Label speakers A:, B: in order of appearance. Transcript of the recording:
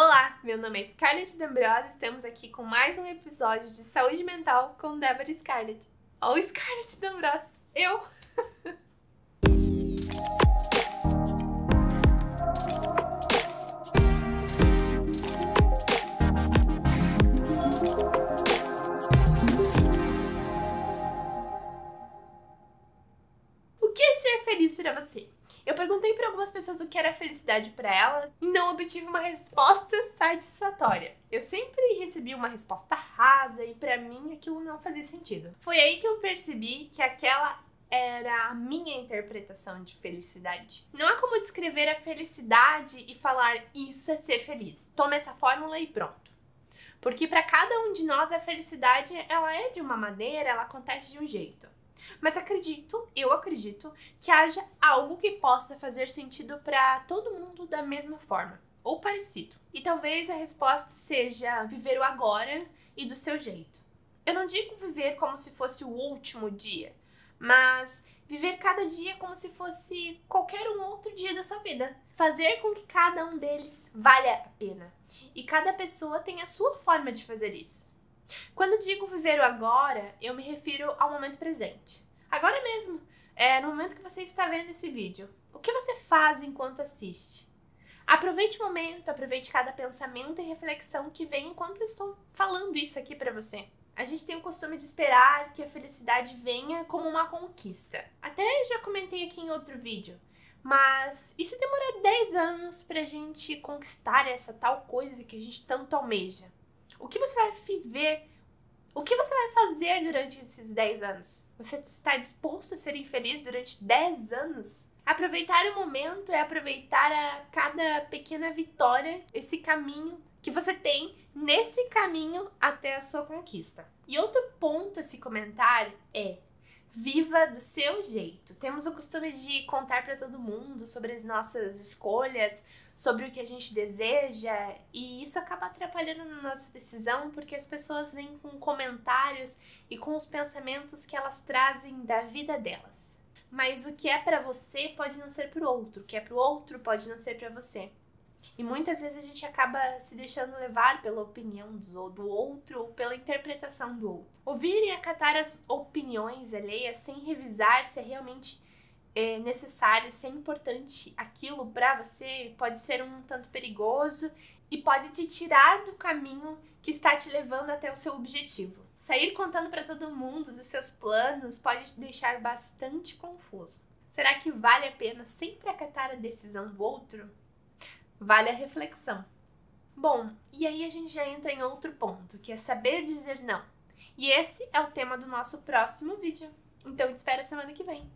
A: Olá, meu nome é Scarlett D'Ambrosio e estamos aqui com mais um episódio de Saúde Mental com Débora Scarlett. Ou Scarlett D'Ambrosio, eu! ser feliz para você? Eu perguntei para algumas pessoas o que era felicidade para elas e não obtive uma resposta satisfatória. Eu sempre recebi uma resposta rasa e para mim aquilo não fazia sentido. Foi aí que eu percebi que aquela era a minha interpretação de felicidade. Não é como descrever a felicidade e falar isso é ser feliz. Toma essa fórmula e pronto. Porque para cada um de nós a felicidade ela é de uma maneira, ela acontece de um jeito. Mas acredito, eu acredito, que haja algo que possa fazer sentido para todo mundo da mesma forma, ou parecido. E talvez a resposta seja viver o agora e do seu jeito. Eu não digo viver como se fosse o último dia, mas viver cada dia como se fosse qualquer um outro dia da sua vida. Fazer com que cada um deles valha a pena. E cada pessoa tem a sua forma de fazer isso. Quando digo viver o agora, eu me refiro ao momento presente. Agora mesmo, é no momento que você está vendo esse vídeo. O que você faz enquanto assiste? Aproveite o momento, aproveite cada pensamento e reflexão que vem enquanto eu estou falando isso aqui para você. A gente tem o costume de esperar que a felicidade venha como uma conquista. Até eu já comentei aqui em outro vídeo. Mas e se demorar 10 anos pra gente conquistar essa tal coisa que a gente tanto almeja? O que você vai viver? O que você vai fazer durante esses 10 anos? Você está disposto a ser infeliz durante 10 anos? Aproveitar o momento é aproveitar a cada pequena vitória, esse caminho que você tem nesse caminho até a sua conquista. E outro ponto a se comentar é: viva do seu jeito. Temos o costume de contar para todo mundo sobre as nossas escolhas, sobre o que a gente deseja, e isso acaba atrapalhando na nossa decisão porque as pessoas vêm com comentários e com os pensamentos que elas trazem da vida delas. Mas o que é para você pode não ser para o outro, o que é para o outro pode não ser para você. E muitas vezes a gente acaba se deixando levar pela opinião do outro ou pela interpretação do outro. Ouvir e acatar as opiniões alheias sem revisar se é realmente é, necessário, se é importante aquilo para você, pode ser um tanto perigoso e pode te tirar do caminho que está te levando até o seu objetivo. Sair contando para todo mundo dos seus planos pode te deixar bastante confuso. Será que vale a pena sempre acatar a decisão do outro? Vale a reflexão. Bom, e aí a gente já entra em outro ponto, que é saber dizer não. E esse é o tema do nosso próximo vídeo. Então te espero semana que vem.